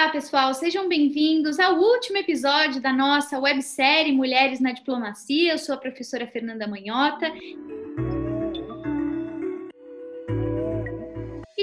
Olá, pessoal, sejam bem-vindos ao último episódio da nossa websérie Mulheres na Diplomacia. Eu sou a professora Fernanda Manhota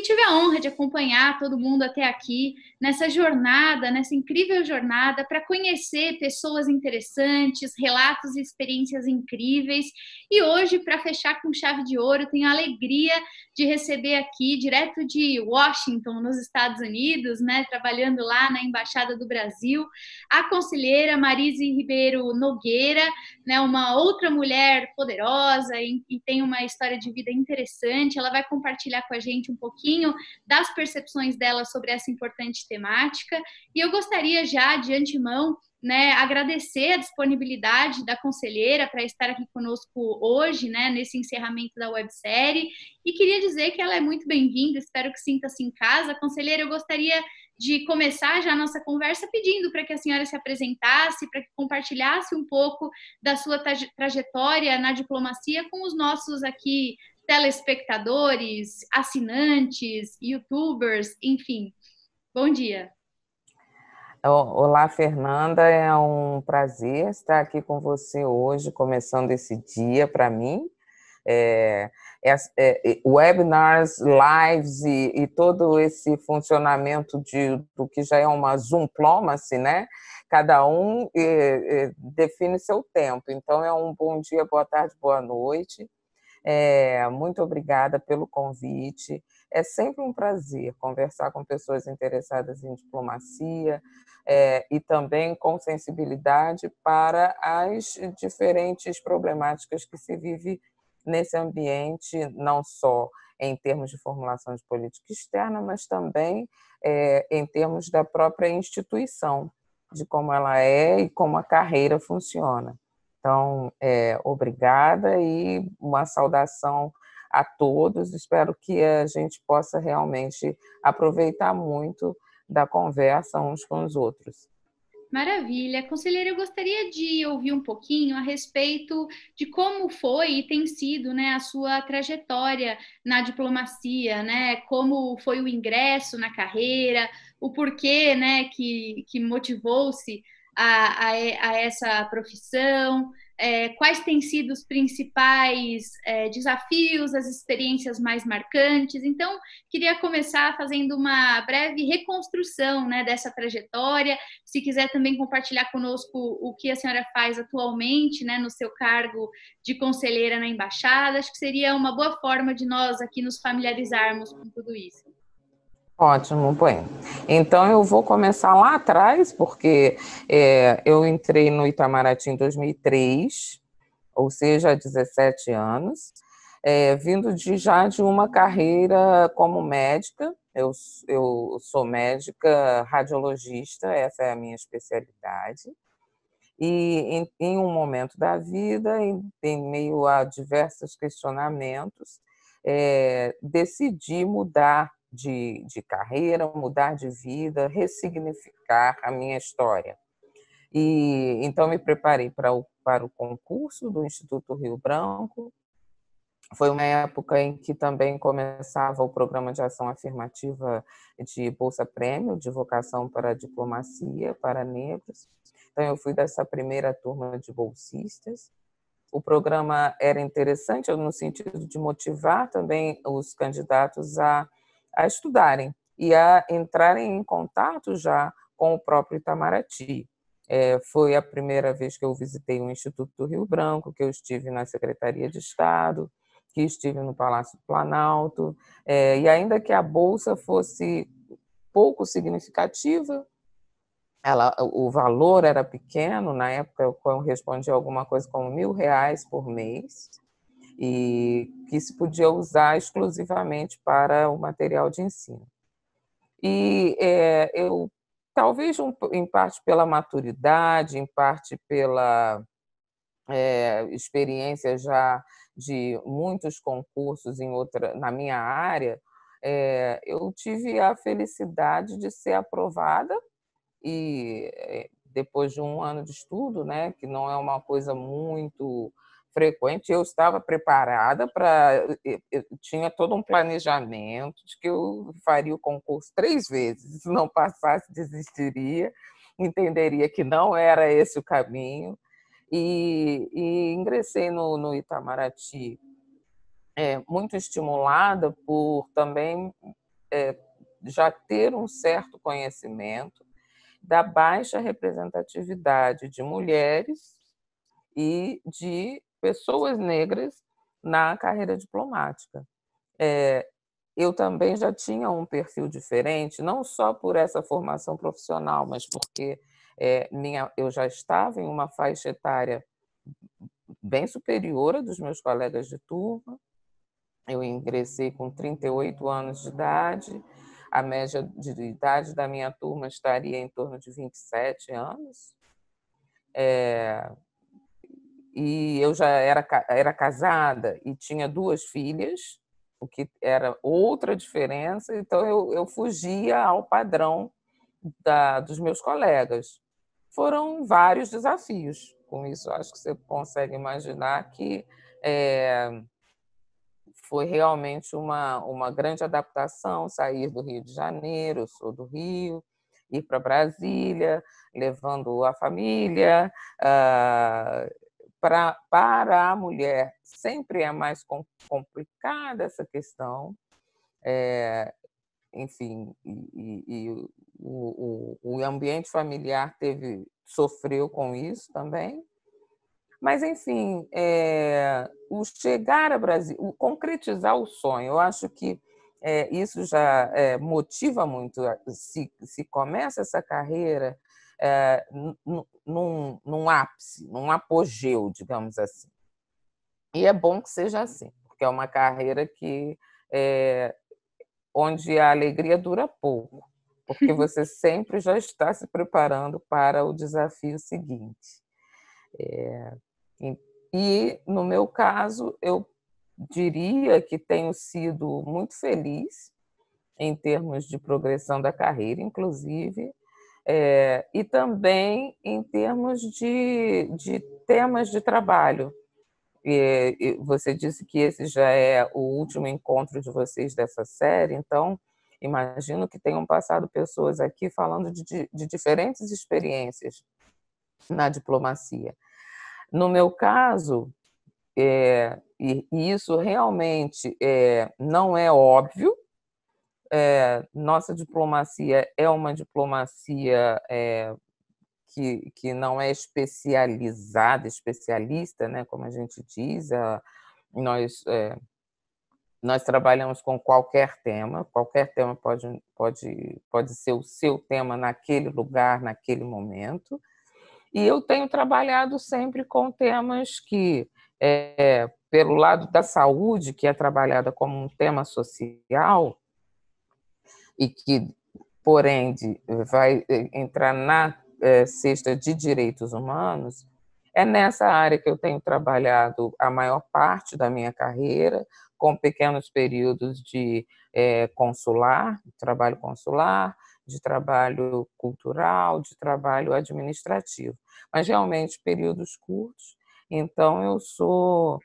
tive a honra de acompanhar todo mundo até aqui nessa jornada, nessa incrível jornada, para conhecer pessoas interessantes, relatos e experiências incríveis. E hoje, para fechar com chave de ouro, tenho a alegria de receber aqui, direto de Washington, nos Estados Unidos, né, trabalhando lá na Embaixada do Brasil, a conselheira Marise Ribeiro Nogueira, né, uma outra mulher poderosa e, e tem uma história de vida interessante. Ela vai compartilhar com a gente um pouquinho pouquinho das percepções dela sobre essa importante temática. E eu gostaria já, de antemão, né, agradecer a disponibilidade da conselheira para estar aqui conosco hoje, né, nesse encerramento da websérie. E queria dizer que ela é muito bem-vinda, espero que sinta-se em casa. Conselheira, eu gostaria de começar já a nossa conversa pedindo para que a senhora se apresentasse, para que compartilhasse um pouco da sua trajetória na diplomacia com os nossos aqui telespectadores, assinantes, youtubers, enfim. Bom dia. Olá, Fernanda. É um prazer estar aqui com você hoje, começando esse dia para mim. É, é, é, webinars, lives e, e, todo esse funcionamento de, do que já é uma zoomplomacy, né? Cada um é, é, define seu tempo. Então, é um bom dia, boa tarde, boa noite é, muito obrigada pelo convite. É sempre um prazer conversar com pessoas interessadas em diplomacia é, e também com sensibilidade para as diferentes problemáticas que se vive nesse ambiente, não só em termos de formulação de política externa, mas também é, em termos da própria instituição, de como ela é e como a carreira funciona. Então, é, obrigada e uma saudação a todos. Espero que a gente possa realmente aproveitar muito da conversa uns com os outros. Maravilha. Conselheira, eu gostaria de ouvir um pouquinho a respeito de como foi e tem sido né, a sua trajetória na diplomacia, né? Como foi o ingresso na carreira, o porquê né, que, que motivou-se a, a, a essa profissão? É, quais têm sido os principais é, desafios, as experiências mais marcantes. Então, queria começar fazendo uma breve reconstrução né, dessa trajetória. Se quiser também compartilhar conosco o que a senhora faz atualmente né, no seu cargo de conselheira na embaixada, acho que seria uma boa forma de nós aqui nos familiarizarmos com tudo isso. Ótimo, bem. Então eu vou começar lá atrás, porque é, eu entrei no Itamaraty em 2003, ou seja, há 17 anos, é, vindo de, já de uma carreira como médica. Eu, eu sou médica radiologista, essa é a minha especialidade. E em, em um momento da vida, em, em meio a diversos questionamentos, é, decidi mudar de, de carreira, mudar de vida, ressignificar a minha história. E então me preparei para o, para o concurso do Instituto Rio Branco. Foi uma época em que também começava o programa de ação afirmativa de Bolsa Prêmio, de vocação para a diplomacia para negros. Então, eu fui dessa primeira turma de bolsistas. O programa era interessante no sentido de motivar também os candidatos a a estudarem e a entrarem em contato já com o próprio Itamaraty. É, foi a primeira vez que eu visitei o Instituto do Rio Branco, que eu estive na Secretaria de Estado, que estive no Palácio do Planalto, é, e ainda que a bolsa fosse pouco significativa, ela, o valor era pequeno, na época eu respondi alguma coisa como mil reais por mês, e que se podia usar exclusivamente para o material de ensino. E é, eu, talvez um, em parte pela maturidade, em parte pela é, experiência já de muitos concursos em outra, na minha área, é, eu tive a felicidade de ser aprovada e é, depois de um ano de estudo, né, que não é uma coisa muito frequente, eu estava preparada para. tinha todo um planejamento de que eu faria o concurso três vezes, se não passasse, desistiria, entenderia que não era esse o caminho, e, e ingressei no, no Itamaraty. É, muito estimulada por também é, já ter um certo conhecimento da baixa representatividade de mulheres e de pessoas negras na carreira diplomática. É, eu também já tinha um perfil diferente, não só por essa formação profissional, mas porque é, minha, eu já estava em uma faixa etária bem superior à dos meus colegas de turma. Eu ingressei com 38 anos de idade, a média de idade da minha turma estaria em torno de 27 anos. É, e eu já era, era casada e tinha duas filhas, o que era outra diferença, então eu, eu fugia ao padrão da, dos meus colegas. Foram vários desafios com isso, acho que você consegue imaginar que é, foi realmente uma, uma grande adaptação sair do Rio de Janeiro, sou do Rio, ir para Brasília, levando a família. Uh, pra, para a mulher sempre é mais com, complicada essa questão, é, enfim, e, e, e o, o, o, ambiente familiar teve sofreu com isso também. Mas, enfim, é, o chegar a Brasil, o concretizar o sonho, eu acho que é, isso já motiva muito. Se, se começa essa carreira é, num, num ápice, num apogeu, digamos assim. E é bom que seja assim, porque é uma carreira que é, onde a alegria dura pouco, porque você sempre já está se preparando para o desafio seguinte. É, eh, e, e no meu caso, eu diria que tenho sido muito feliz em termos de progressão da carreira, inclusive é, e também em termos de, de temas de trabalho. E, é, e você disse que esse já é o último encontro de vocês dessa série, então imagino que tenham passado pessoas aqui falando de, de diferentes experiências na diplomacia. No meu caso, é, e, e isso realmente é, não é óbvio, é, nossa diplomacia é uma diplomacia é, que, que não é especializada, especialista, né, como a gente diz, a, nós, é, nós trabalhamos com qualquer tema, qualquer tema pode, pode, pode ser o seu tema naquele lugar, naquele momento. E eu tenho trabalhado sempre com temas que, é, pelo lado da saúde, que é trabalhada como um tema social, e que, porém, vai eh, entrar na é, cesta de direitos humanos, é nessa área que eu tenho trabalhado a maior parte da minha carreira, com pequenos períodos de é, consular, trabalho consular, de trabalho cultural, de trabalho administrativo, mas realmente períodos curtos. Então, eu sou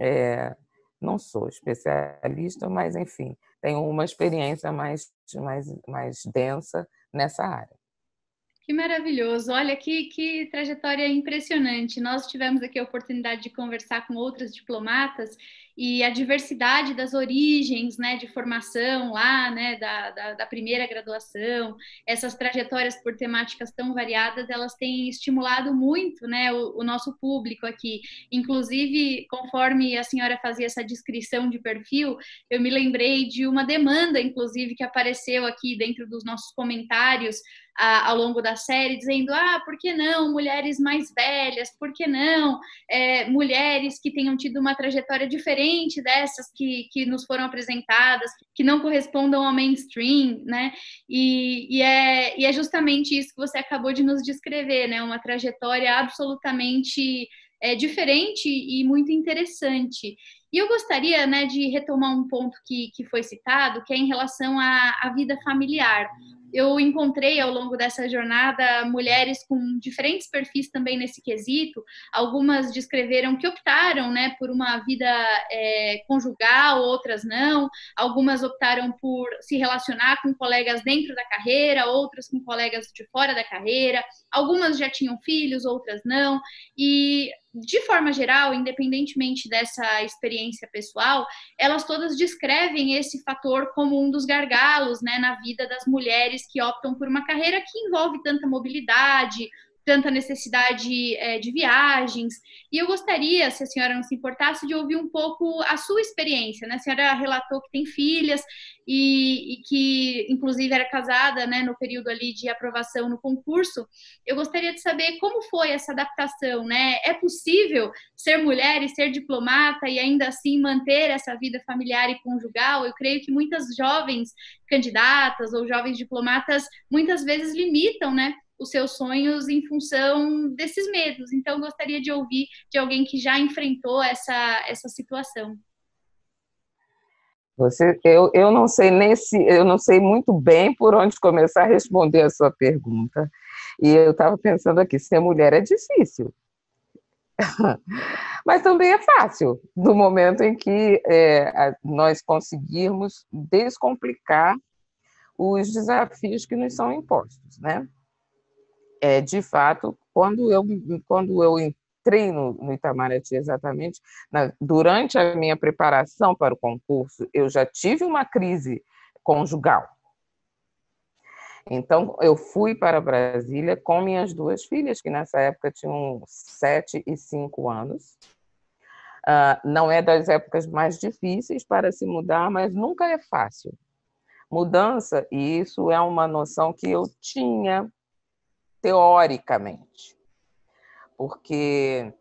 é, não sou especialista, mas enfim, tenho uma experiência mais, mais, mais densa nessa área. Que maravilhoso! Olha que, que trajetória impressionante. Nós tivemos aqui a oportunidade de conversar com outras diplomatas e a diversidade das origens né, de formação lá, né, da, da, da, primeira graduação, essas trajetórias por temáticas tão variadas, elas têm estimulado muito né, o, o, nosso público aqui. Inclusive, conforme a senhora fazia essa descrição de perfil, eu me lembrei de uma demanda, inclusive, que apareceu aqui dentro dos nossos comentários a, ao longo da série, dizendo: ah, por que não mulheres mais velhas? Por que não é, mulheres que tenham tido uma trajetória diferente? diferente dessas que, que nos foram apresentadas, que não correspondam ao mainstream, né? E, e, é, e é justamente isso que você acabou de nos descrever, né? Uma trajetória absolutamente é, diferente e muito interessante. E eu gostaria né, de retomar um ponto que, que foi citado, que é em relação à, à vida familiar. Eu encontrei ao longo dessa jornada mulheres com diferentes perfis também nesse quesito. Algumas descreveram que optaram né, por uma vida é, conjugal, outras não. Algumas optaram por se relacionar com colegas dentro da carreira, outras com colegas de fora da carreira. Algumas já tinham filhos, outras não. E, de forma geral, independentemente dessa experiência, experiência pessoal, elas todas descrevem esse fator como um dos gargalos né, na vida das mulheres que optam por uma carreira que envolve tanta mobilidade, tanta necessidade é, de viagens. E eu gostaria, se a senhora não se importasse, de ouvir um pouco a sua experiência. Né? A senhora relatou que tem filhas e, e que, inclusive, era casada né, no período ali de aprovação no concurso. Eu gostaria de saber como foi essa adaptação. Né? É possível ser mulher e ser diplomata e ainda assim manter essa vida familiar e conjugal? Eu creio que muitas jovens candidatas ou jovens diplomatas muitas vezes limitam, né? os seus sonhos em função desses medos. Então, gostaria de ouvir de alguém que já enfrentou essa, essa situação. Você, eu, eu não sei se eu não sei muito bem por onde começar a responder a sua pergunta. E eu estava pensando aqui, ser mulher é difícil, mas também é fácil no momento em que é, nós conseguirmos descomplicar os desafios que nos são impostos, né? é, de fato, quando eu, quando eu entrei no, no Itamaraty exatamente, na, durante a minha preparação para o concurso, eu já tive uma crise conjugal. Então, eu fui para Brasília com minhas duas filhas, que nessa época tinham sete e cinco anos. Uh, não é das épocas mais difíceis para se mudar, mas nunca é fácil. Mudança, e isso é uma noção que eu tinha teoricamente. Porque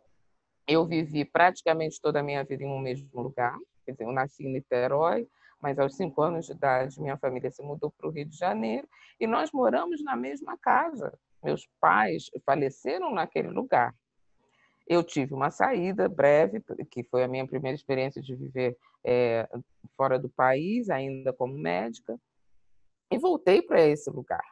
eu vivi praticamente toda a minha vida em um mesmo lugar. Quer dizer, eu nasci em Niterói, mas aos cinco anos de idade minha família se mudou para o Rio de Janeiro e nós moramos na mesma casa. Meus pais faleceram naquele lugar. Eu tive uma saída breve, que foi a minha primeira experiência de viver é, fora do país, ainda como médica, e voltei para esse lugar.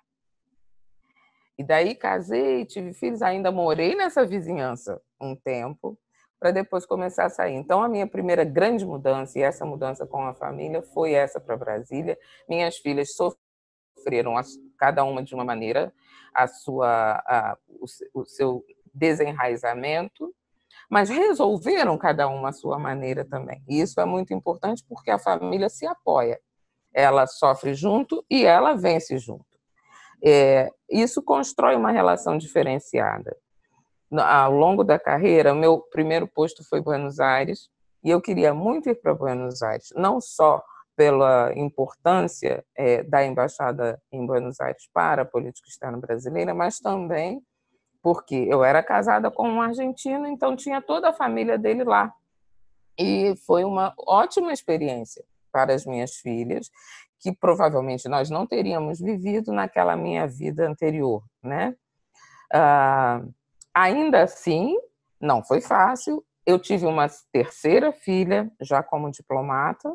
E daí casei, tive filhos, ainda morei nessa vizinhança um tempo, para depois começar a sair. Então, a minha primeira grande mudança, e essa mudança com a família, foi essa para Brasília. Minhas filhas sofreram, cada uma de uma maneira, a sua, a, o, o seu desenraizamento, mas resolveram cada uma a sua maneira também. E isso é muito importante porque a família se apoia. Ela sofre junto e ela vence junto. É, isso constrói uma relação diferenciada. Ao longo da carreira, meu primeiro posto foi Buenos Aires e eu queria muito ir para Buenos Aires, não só pela importância é, da embaixada em Buenos Aires para a política externa brasileira, mas também porque eu era casada com um argentino, então tinha toda a família dele lá. E foi uma ótima experiência para as minhas filhas que provavelmente nós não teríamos vivido naquela minha vida anterior, né? Ah, ainda assim, não foi fácil. Eu tive uma terceira filha, já como diplomata,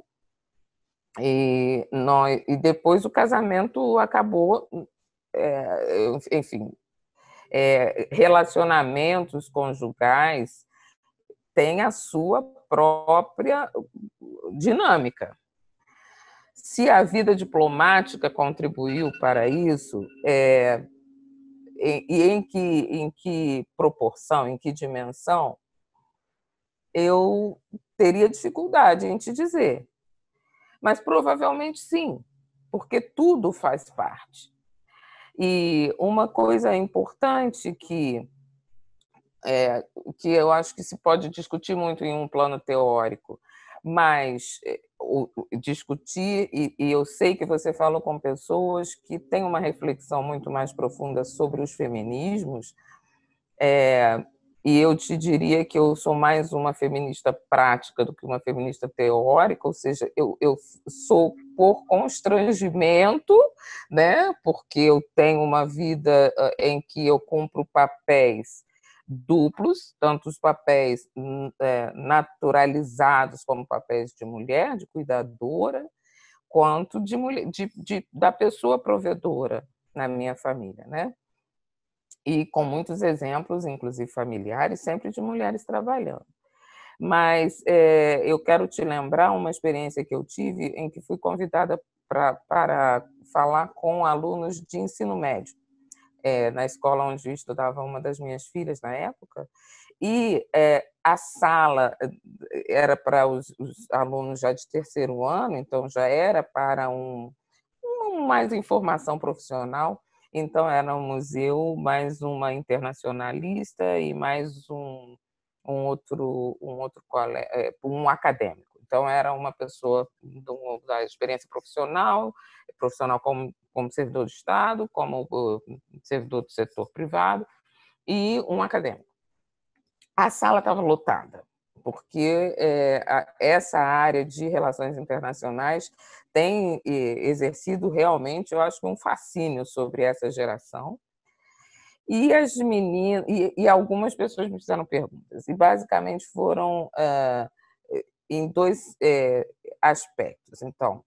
e, nós, e depois o casamento acabou, é, enfim, é, relacionamentos conjugais têm a sua própria dinâmica, se a vida diplomática contribuiu para isso, é, e em que, em que proporção, em que dimensão, eu teria dificuldade em te dizer. Mas provavelmente sim, porque tudo faz parte. E uma coisa importante que, é, que eu acho que se pode discutir muito em um plano teórico mas eh, discutir, e, e, eu sei que você falou com pessoas que têm uma reflexão muito mais profunda sobre os feminismos, é, e eu te diria que eu sou mais uma feminista prática do que uma feminista teórica, ou seja, eu, eu sou por constrangimento, né, porque eu tenho uma vida ah, em que eu cumpro papéis duplos, tanto os papéis hum, é, naturalizados como papéis de mulher, de cuidadora, quanto de, mulher, de, de, da pessoa provedora na minha família, né? E com muitos exemplos, inclusive familiares, sempre de mulheres trabalhando. Mas é, eu quero te lembrar uma experiência que eu tive em que fui convidada pra, para falar com alunos de ensino médio é, na escola onde estudava uma das minhas filhas na época, e é, a sala eh, era para os, os, alunos já de terceiro ano, então já era para um, um mais informação profissional. Então era um museu, mais uma internacionalista e mais um, um outro um outro um acadêmico. Então era uma pessoa da experiência profissional, profissional como como servidor do Estado, como servidor do setor privado e um acadêmico. A sala estava lotada, porque é, essa área de relações internacionais tem exercido realmente, eu acho, um fascínio sobre essa geração. E as meninas, e, e, algumas pessoas me fizeram perguntas, e basicamente foram uh, em dois é, aspectos. Então,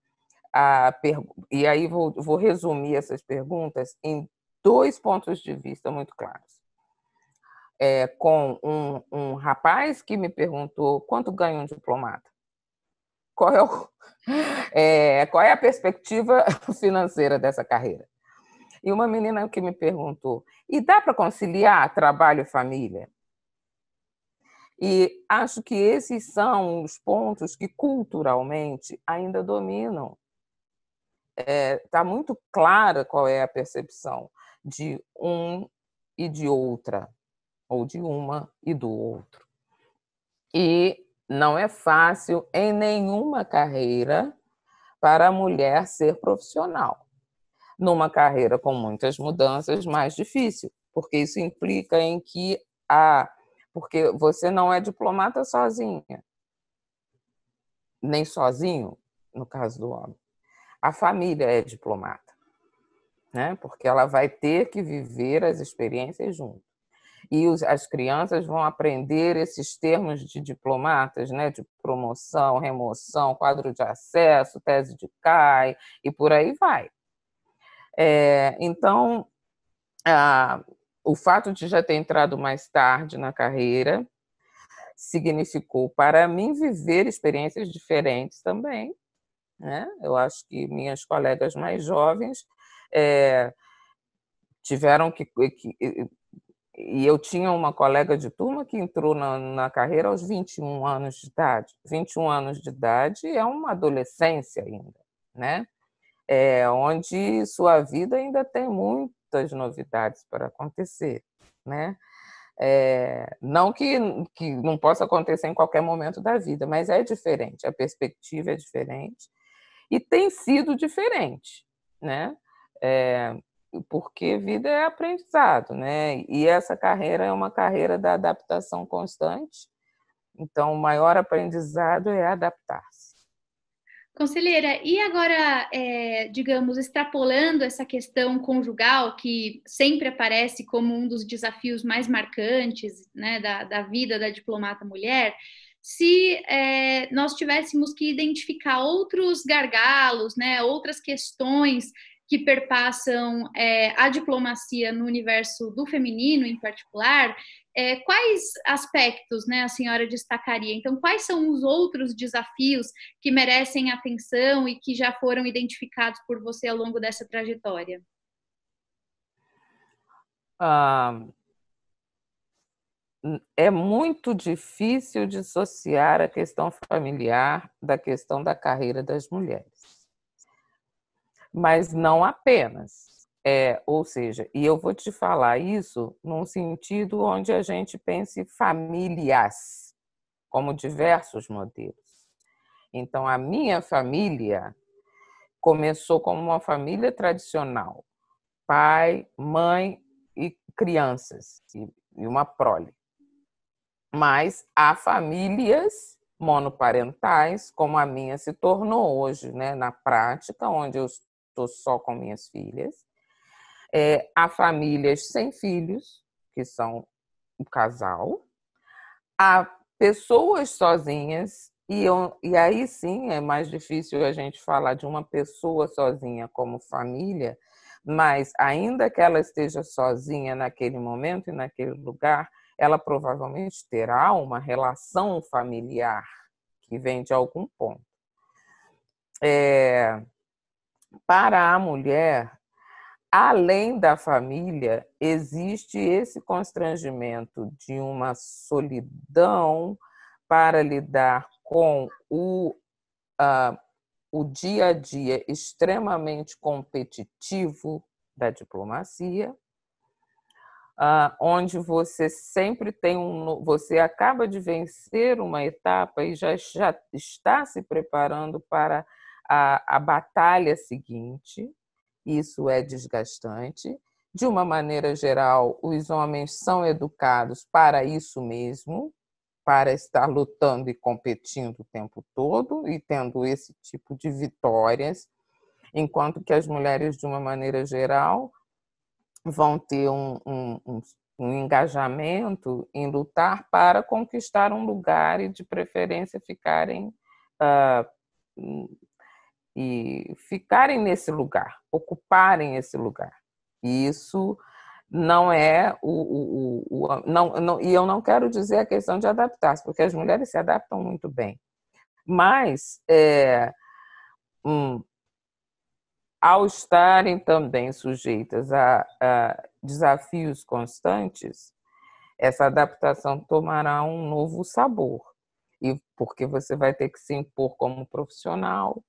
Per... e aí vou, vou resumir essas perguntas em dois pontos de vista muito claros. É, com um, um, rapaz que me perguntou quanto ganha um diplomata, qual é, o... é, qual é a perspectiva financeira dessa carreira. E uma menina que me perguntou: e dá para conciliar trabalho e família? E acho que esses são os pontos que culturalmente ainda dominam está eh, é, muito clara qual é a percepção de um e de outra, ou de uma e do outro. E não é fácil em nenhuma carreira para a mulher ser profissional. Numa carreira com muitas mudanças, mais difícil, porque isso implica em que a porque você não é diplomata sozinha, nem sozinho, no caso do homem a família é diplomata, né? Porque ela vai ter que viver as experiências junto. E os, as crianças vão aprender esses termos de diplomatas, né? De promoção, remoção, quadro de acesso, tese de CAI e por aí vai. É, então, a, o fato de já ter entrado mais tarde na carreira significou para mim viver experiências diferentes também né? Eu acho que minhas colegas mais jovens é, tiveram que, que e eu tinha uma colega de turma que entrou na, na, carreira aos 21 anos de idade. 21 anos de idade é uma adolescência ainda, né? É, onde sua vida ainda tem muitas novidades para acontecer, né? É, não que, que não possa acontecer em qualquer momento da vida, mas é diferente, a perspectiva é diferente e tem sido diferente, né? É, porque vida é aprendizado, né? E essa carreira é uma carreira da adaptação constante. Então, o maior aprendizado é adaptar-se. Conselheira, e agora, é, digamos, extrapolando essa questão conjugal, que sempre aparece como um dos desafios mais marcantes né, da, da vida da diplomata mulher, se é, nós tivéssemos que identificar outros gargalos, né, outras questões que perpassam é, a diplomacia no universo do feminino em particular, é, quais aspectos né, a senhora destacaria? Então, quais são os outros desafios que merecem atenção e que já foram identificados por você ao longo dessa trajetória? Ah, é muito difícil dissociar a questão familiar da questão da carreira das mulheres. Mas não apenas. É, ou seja, e eu vou te falar isso num sentido onde a gente pense famílias, como diversos modelos. Então, a minha família começou como uma família tradicional: pai, mãe e crianças, e uma prole. Mas há famílias monoparentais, como a minha se tornou hoje, né, na prática, onde eu estou só com minhas filhas. É, há famílias sem filhos, que são o um casal. Há pessoas sozinhas, e, eu, e aí sim é mais difícil a gente falar de uma pessoa sozinha como família, mas ainda que ela esteja sozinha naquele momento e naquele lugar, ela provavelmente terá uma relação familiar que vem de algum ponto. É, para a mulher, além da família, existe esse constrangimento de uma solidão para lidar com o, uh, o dia a dia extremamente competitivo da diplomacia ah, onde você sempre tem um. Você acaba de vencer uma etapa e já, já está se preparando para a, a batalha seguinte. Isso é desgastante. De uma maneira geral, os homens são educados para isso mesmo, para estar lutando e competindo o tempo todo e tendo esse tipo de vitórias, enquanto que as mulheres, de uma maneira geral, vão ter um, um, um, um engajamento em lutar para conquistar um lugar e, de preferência, ficarem. Uh, e ficarem nesse lugar, ocuparem esse lugar. E isso não é o, o, o, não, não, e eu não quero dizer a questão de adaptar-se, porque as mulheres se adaptam muito bem. Mas é, hum, ao estarem também sujeitas a, a desafios constantes, essa adaptação tomará um novo sabor. E porque você vai ter que se impor como profissional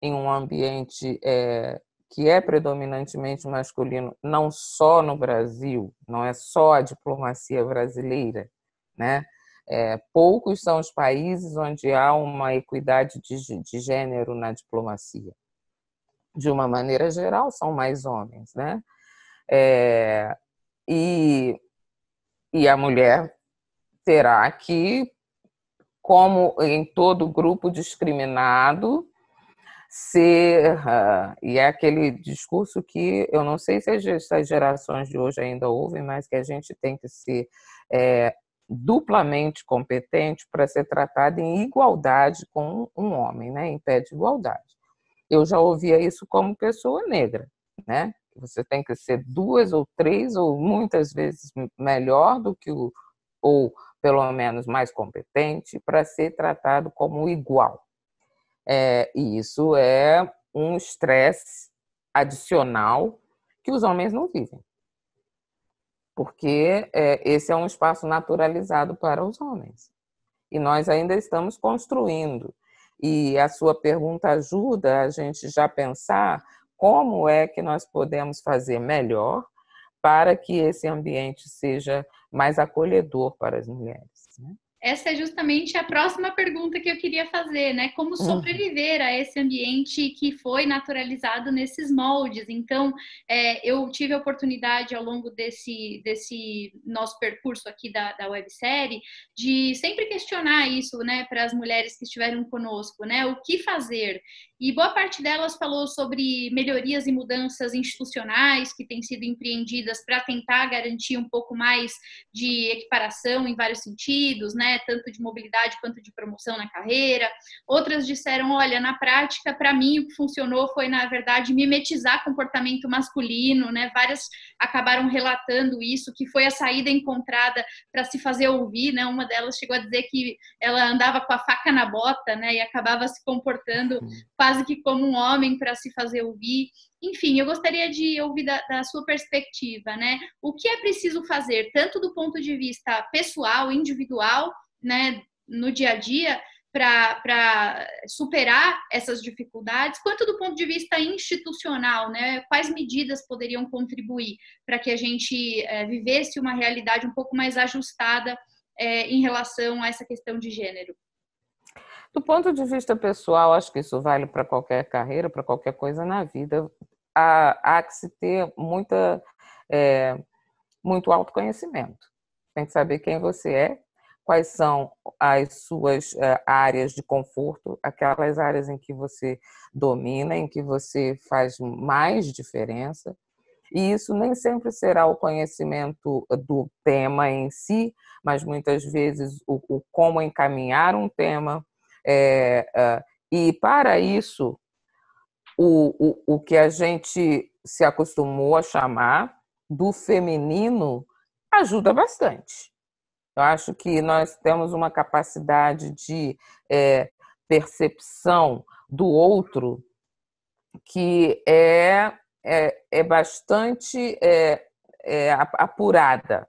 em um ambiente é, que é predominantemente masculino, não só no Brasil, não é só a diplomacia brasileira, né? É, poucos são os países onde há uma equidade de, de gênero na diplomacia de uma maneira geral, são mais homens, né? É, e, e a mulher terá que, como em todo grupo discriminado, ser. Ah, e é aquele discurso que eu não sei se as gerações de hoje ainda ouvem, mas que a gente tem que ser é, duplamente competente para ser tratada em igualdade com um homem, né? em pé de igualdade eu já ouvia isso como pessoa negra, né? Você tem que ser duas ou três ou muitas vezes melhor do que o ou pelo menos mais competente para ser tratado como igual. É, e isso é um estresse adicional que os homens não vivem, porque é, esse é um espaço naturalizado para os homens. E nós ainda estamos construindo e a sua pergunta ajuda a gente já pensar como é que nós podemos fazer melhor para que esse ambiente seja mais acolhedor para as mulheres. Né? essa é justamente a próxima pergunta que eu queria fazer, né? Como uhum. sobreviver a esse ambiente que foi naturalizado nesses moldes? Então, é, eu tive a oportunidade ao longo desse, desse nosso percurso aqui da, da websérie de sempre questionar isso, né, para as mulheres que estiveram conosco, né? O que fazer? e boa parte delas falou sobre melhorias e mudanças institucionais que têm sido empreendidas para tentar garantir um pouco mais de equiparação em vários sentidos, né, tanto de mobilidade quanto de promoção na carreira. Outras disseram, olha, na prática, para mim o que funcionou foi na verdade mimetizar comportamento masculino, né? Várias acabaram relatando isso, que foi a saída encontrada para se fazer ouvir, né? Uma delas chegou a dizer que ela andava com a faca na bota, né, e acabava se comportando quase que como um homem para se fazer ouvir. Enfim, eu gostaria de ouvir da, da, sua perspectiva, né? O que é preciso fazer, tanto do ponto de vista pessoal, individual, né, no dia a dia, para superar essas dificuldades, quanto do ponto de vista institucional, né? Quais medidas poderiam contribuir para que a gente é, vivesse uma realidade um pouco mais ajustada é, em relação a essa questão de gênero? Do ponto de vista pessoal, acho que isso vale para qualquer carreira, para qualquer coisa na vida. Há, há que se ter muita, é, muito autoconhecimento. Tem que saber quem você é, quais são as suas é, áreas de conforto, aquelas áreas em que você domina, em que você faz mais diferença. E isso nem sempre será o conhecimento do tema em si, mas muitas vezes o, o como encaminhar um tema, é, ah, e para isso, o, o, o que a gente se acostumou a chamar do feminino ajuda bastante. Eu acho que nós temos uma capacidade de é, percepção do outro que é, é, é bastante é, é apurada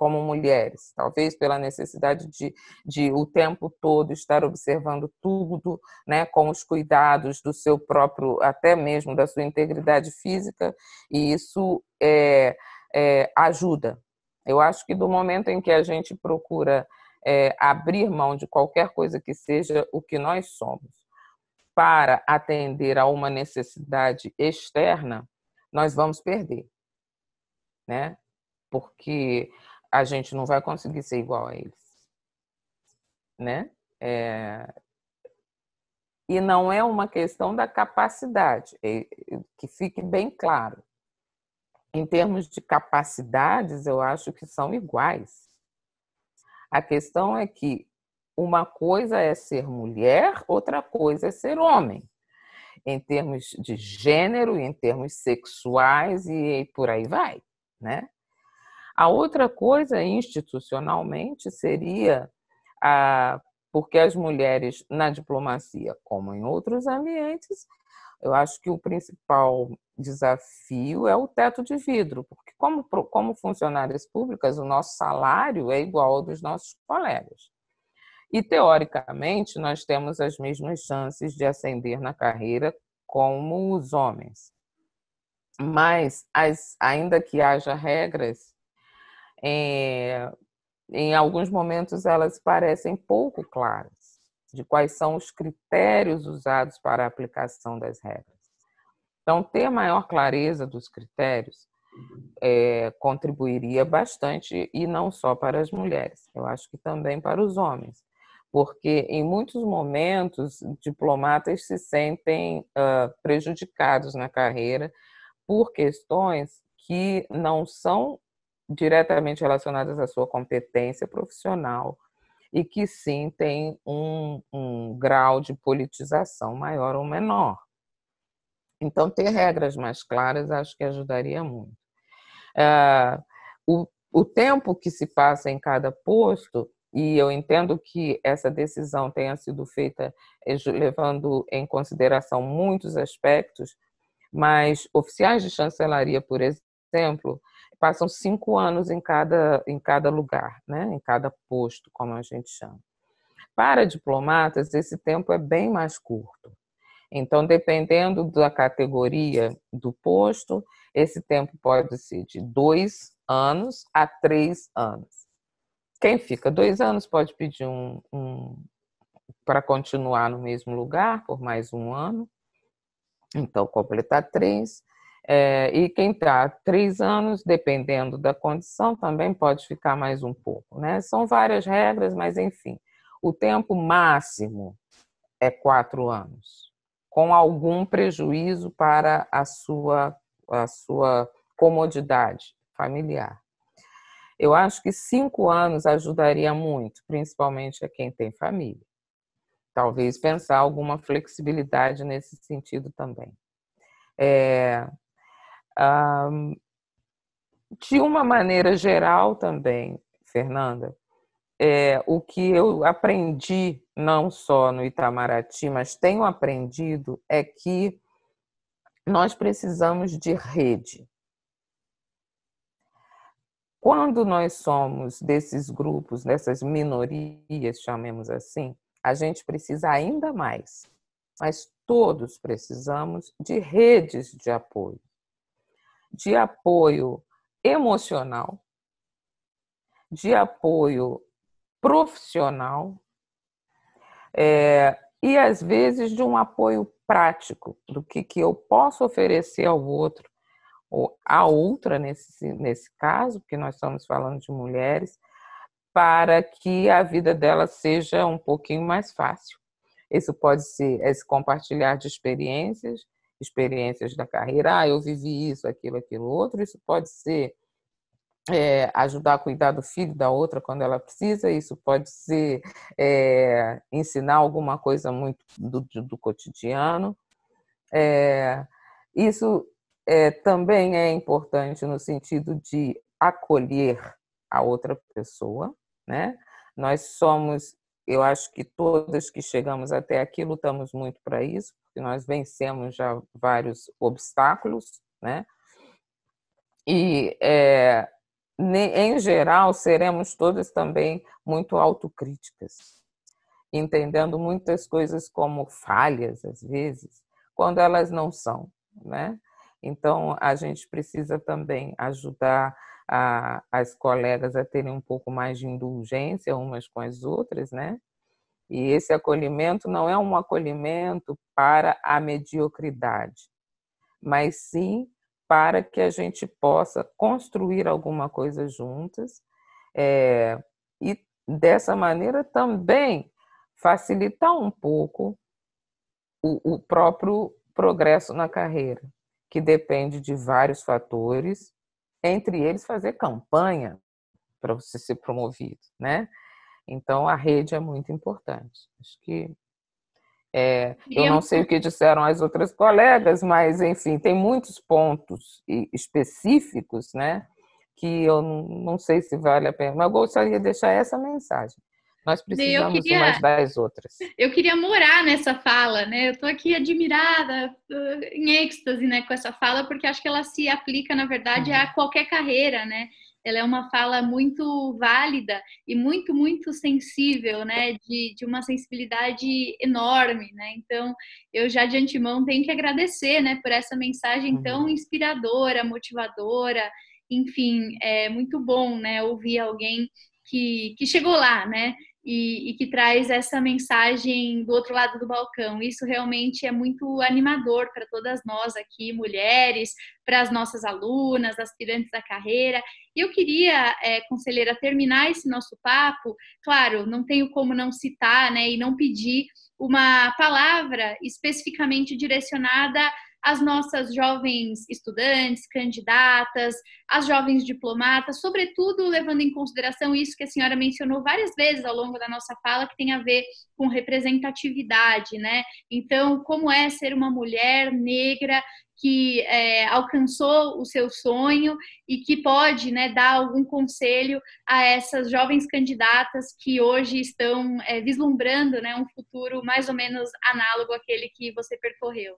como mulheres, talvez pela necessidade de, de o tempo todo estar observando tudo, né, com os cuidados do seu próprio, até mesmo da sua integridade física, e isso é, é, ajuda. Eu acho que do momento em que a gente procura é, abrir mão de qualquer coisa que seja o que nós somos para atender a uma necessidade externa, nós vamos perder, né? Porque a gente não vai conseguir ser igual a eles, né? É... E não é uma questão da capacidade, é, é, que fique bem claro. Em termos de capacidades, eu acho que são iguais. A questão é que uma coisa é ser mulher, outra coisa é ser homem. Em termos de gênero, em termos sexuais e por aí vai, né? A outra coisa, institucionalmente, seria a, ah, porque as mulheres na diplomacia, como em outros ambientes, eu acho que o principal desafio é o teto de vidro, porque, como, como funcionárias públicas, o nosso salário é igual ao dos nossos colegas. E, teoricamente, nós temos as mesmas chances de ascender na carreira como os homens. Mas, as, ainda que haja regras é, em alguns momentos elas parecem pouco claras de quais são os critérios usados para a aplicação das regras. Então, ter maior clareza dos critérios é, contribuiria bastante, e não só para as mulheres, eu acho que também para os homens, porque em muitos momentos diplomatas se sentem uh, prejudicados na carreira por questões que não são diretamente relacionadas à sua competência profissional e que sim tem um, um grau de politização maior ou menor. Então, ter regras mais claras acho que ajudaria muito. Ah, o, o tempo que se passa em cada posto, e eu entendo que essa decisão tenha sido feita eh, levando em consideração muitos aspectos, mas oficiais de chancelaria, por exemplo, passam cinco anos em cada, em cada lugar, né? em cada posto, como a gente chama. Para diplomatas, esse tempo é bem mais curto. Então, dependendo da categoria do posto, esse tempo pode ser de dois anos a três anos. Quem fica dois anos pode pedir um, um para continuar no mesmo lugar por mais um ano, então completar três. É, e quem está três anos, dependendo da condição, também pode ficar mais um pouco. Né? São várias regras, mas enfim, o tempo máximo é quatro anos, com algum prejuízo para a sua, a sua comodidade familiar. Eu acho que cinco anos ajudaria muito, principalmente a quem tem família. Talvez pensar alguma flexibilidade nesse sentido também. É, um, de uma maneira geral também, Fernanda, é, o que eu aprendi, não só no Itamaraty, mas tenho aprendido, é que nós precisamos de rede. Quando nós somos desses grupos, dessas minorias, chamemos assim, a gente precisa ainda mais, mas todos precisamos de redes de apoio de apoio emocional, de apoio profissional é, e às vezes de um apoio prático do que, que eu posso oferecer ao outro ou à outra nesse, nesse caso, porque nós estamos falando de mulheres, para que a vida dela seja um pouquinho mais fácil. Isso pode ser esse compartilhar de experiências, experiências da carreira. Ah, eu vivi isso, aquilo, aquilo, outro. Isso pode ser é, ajudar a cuidar do filho da outra quando ela precisa, isso pode ser é, ensinar alguma coisa muito do, do cotidiano. É, isso também é importante no sentido de acolher a outra pessoa, né? Nós somos, eu acho que todas que chegamos até aqui lutamos muito para isso, porque nós vencemos já vários obstáculos, né? E, é, em geral, seremos todas também muito autocríticas, entendendo muitas coisas como falhas, às vezes, quando elas não são, né? Então, a gente precisa também ajudar a, as colegas a terem um pouco mais de indulgência umas com as outras, né? E esse acolhimento não é um acolhimento para a mediocridade, mas sim para que a gente possa construir alguma coisa juntas é, e dessa maneira também facilitar um pouco o, o próprio progresso na carreira, que depende de vários fatores, entre eles fazer campanha para você ser promovido, né? Então, a rede é muito importante. Acho que. É, eu é não sei o que disseram as outras colegas, mas, enfim, tem muitos pontos específicos, né? Que eu não sei se vale a pena. Mas eu gostaria de deixar essa mensagem. Nós precisamos queria, umas das outras. Eu queria morar nessa fala, né? Eu estou aqui admirada, em êxtase, né, com essa fala, porque acho que ela se aplica, na verdade, uhum. a qualquer carreira, né? ela é uma fala muito válida e muito, muito sensível, né? De, de uma sensibilidade enorme, né? Então, eu já de antemão tenho que agradecer, né? Por essa mensagem uhum. tão inspiradora, motivadora, enfim, é muito bom, né? Ouvir alguém que, que chegou lá, né? e, e, que traz essa mensagem do outro lado do balcão. Isso realmente é muito animador para todas nós aqui, mulheres, para as nossas alunas, aspirantes da carreira. E eu queria, é, conselheira, terminar esse nosso papo. Claro, não tenho como não citar né, e não pedir uma palavra especificamente direcionada as nossas jovens estudantes, candidatas, as jovens diplomatas, sobretudo levando em consideração isso que a senhora mencionou várias vezes ao longo da nossa fala, que tem a ver com representatividade, né? Então, como é ser uma mulher negra que é, alcançou o seu sonho e que pode né, dar algum conselho a essas jovens candidatas que hoje estão é, vislumbrando né, um futuro mais ou menos análogo àquele que você percorreu.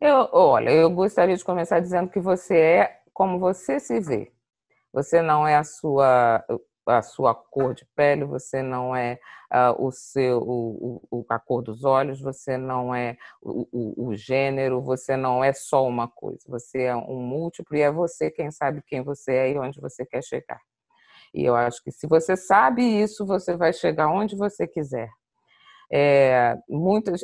Eu, olha, eu gostaria de começar dizendo que você é como você se vê. Você não é a sua a sua cor de pele, você não é uh, o seu o, o, a cor dos olhos, você não é o, o, o gênero, você não é só uma coisa. Você é um múltiplo e é você quem sabe quem você é e onde você quer chegar. E eu acho que se você sabe isso, você vai chegar onde você quiser. É,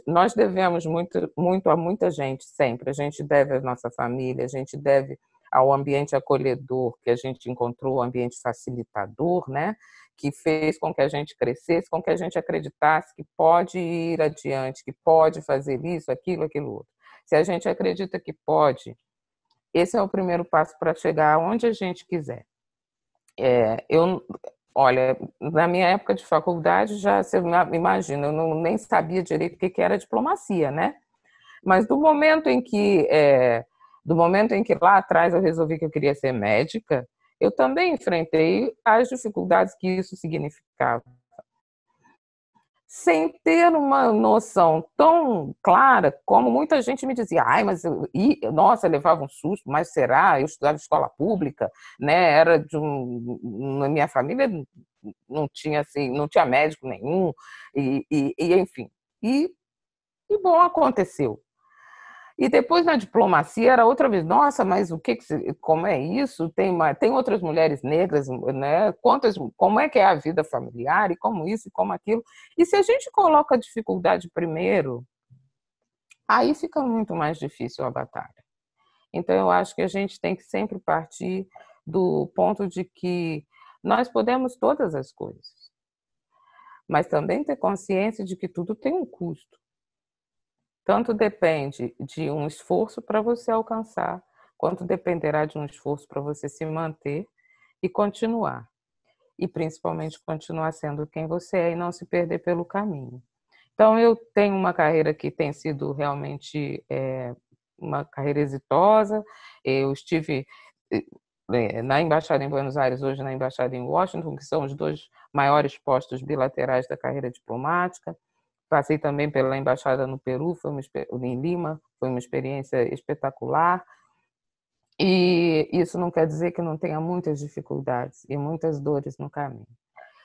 nós devemos muito, muito a muita gente sempre. A gente deve à nossa família, a gente deve ao ambiente acolhedor que a gente encontrou, o ambiente facilitador, né? Que fez com que a gente crescesse, com que a gente acreditasse que pode ir adiante, que pode fazer isso, aquilo, aquilo outro. Se a gente acredita que pode, esse é o primeiro passo para chegar onde a gente quiser. É, eu, Olha, na minha época de faculdade, já você imagina, eu não, nem sabia direito o que, que era diplomacia, né? Mas do momento em que é, do momento em que lá atrás eu resolvi que eu queria ser médica, eu também enfrentei as dificuldades que isso significava sem ter uma noção tão clara como muita gente me dizia, ai, mas eu, e, nossa, levava um susto, mas será? Eu estudava escola pública, né? Era de um, na minha família não tinha assim, não tinha médico nenhum e, e, e enfim. E, e bom aconteceu, e depois na diplomacia era outra vez, nossa, mas o que, que como é isso? Tem, uma, tem outras mulheres negras, né? Quantas, como é que é a vida familiar e como isso e como aquilo? E se a gente coloca a dificuldade primeiro, aí fica muito mais difícil a batalha. Então eu acho que a gente tem que sempre partir do ponto de que nós podemos todas as coisas, mas também ter consciência de que tudo tem um custo tanto depende de um esforço para você alcançar, quanto dependerá de um esforço para você se manter e continuar. E principalmente continuar sendo quem você é e não se perder pelo caminho. Então, eu tenho uma carreira que tem sido realmente é, uma carreira exitosa. Eu estive eh, eh, na Embaixada em Buenos Aires, hoje na Embaixada em Washington, que são os dois maiores postos bilaterais da carreira diplomática. Passei também pela embaixada no Peru, foi uma, em Lima, foi uma experiência espetacular. E isso não quer dizer que não tenha muitas dificuldades e muitas dores no caminho.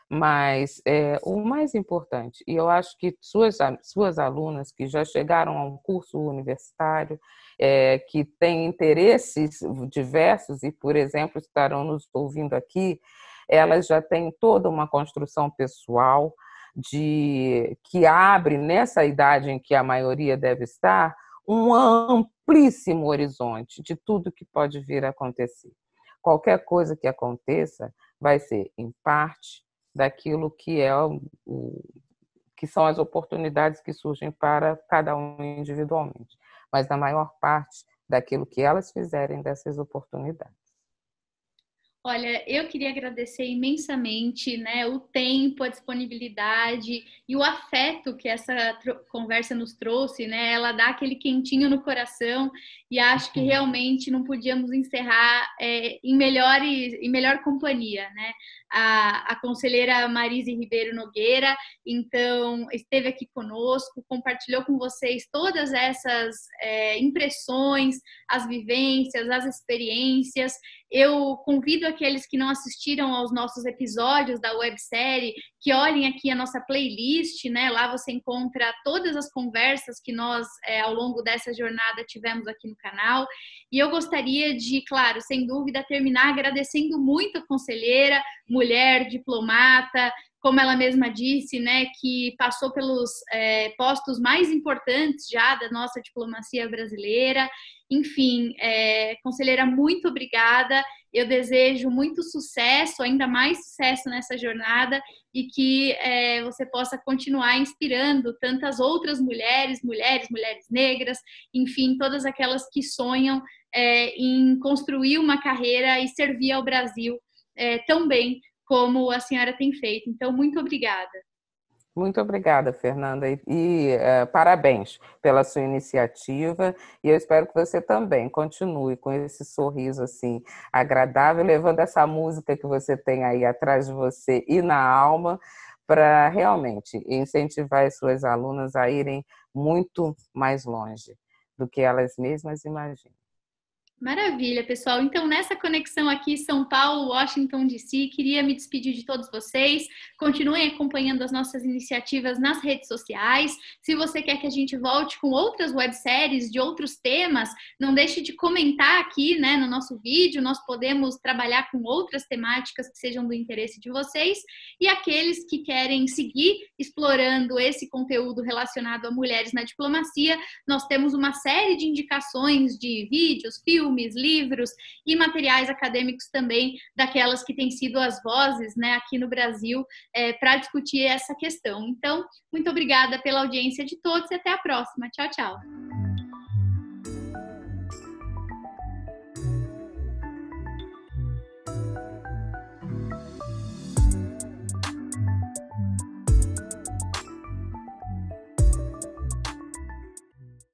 Mas é, o mais importante, e eu acho que suas, suas alunas que já chegaram a um curso universitário, é, que têm interesses diversos e, por exemplo, estarão nos ouvindo aqui, elas já têm toda uma construção pessoal, de que abre nessa idade em que a maioria deve estar um amplíssimo horizonte de tudo que pode vir a acontecer. Qualquer coisa que aconteça vai ser em parte daquilo que é o, que são as oportunidades que surgem para cada um individualmente, mas na maior parte daquilo que elas fizerem dessas oportunidades. Olha, eu queria agradecer imensamente né, o tempo, a disponibilidade e o afeto que essa conversa nos trouxe, né? Ela dá aquele quentinho no coração e acho que uhum. realmente não podíamos encerrar é, em, melhor, em melhor companhia, né? A, a conselheira Marise Ribeiro Nogueira, então, esteve aqui conosco, compartilhou com vocês todas essas é, impressões, as vivências, as experiências. Eu convido aqueles que não assistiram aos nossos episódios da websérie que olhem aqui a nossa playlist, né? Lá você encontra todas as conversas que nós é, ao longo dessa jornada tivemos aqui no canal. E eu gostaria de, claro, sem dúvida, terminar agradecendo muito a conselheira, mulher, diplomata, como ela mesma disse, né, que passou pelos é, postos mais importantes já da nossa diplomacia brasileira. Enfim, é, conselheira, muito obrigada. Eu desejo muito sucesso, ainda mais sucesso nessa jornada e que é, você possa continuar inspirando tantas outras mulheres, mulheres, mulheres negras, enfim, todas aquelas que sonham é, em construir uma carreira e servir ao Brasil é, tão bem como a senhora tem feito. Então, muito obrigada. Muito obrigada, Fernanda, e, e uh, parabéns pela sua iniciativa. E eu espero que você também continue com esse sorriso assim agradável, levando essa música que você tem aí atrás de você e na alma para realmente incentivar as suas alunas a irem muito mais longe do que elas mesmas imaginam. Maravilha, pessoal. Então, nessa conexão aqui, São Paulo, Washington DC, queria me despedir de todos vocês. Continuem acompanhando as nossas iniciativas nas redes sociais. Se você quer que a gente volte com outras webséries de outros temas, não deixe de comentar aqui né, no nosso vídeo. Nós podemos trabalhar com outras temáticas que sejam do interesse de vocês. E aqueles que querem seguir explorando esse conteúdo relacionado a mulheres na diplomacia, nós temos uma série de indicações de vídeos, filmes filmes, livros e materiais acadêmicos também daquelas que têm sido as vozes né, aqui no Brasil é, para discutir essa questão. Então, muito obrigada pela audiência de todos e até a próxima. Tchau, tchau.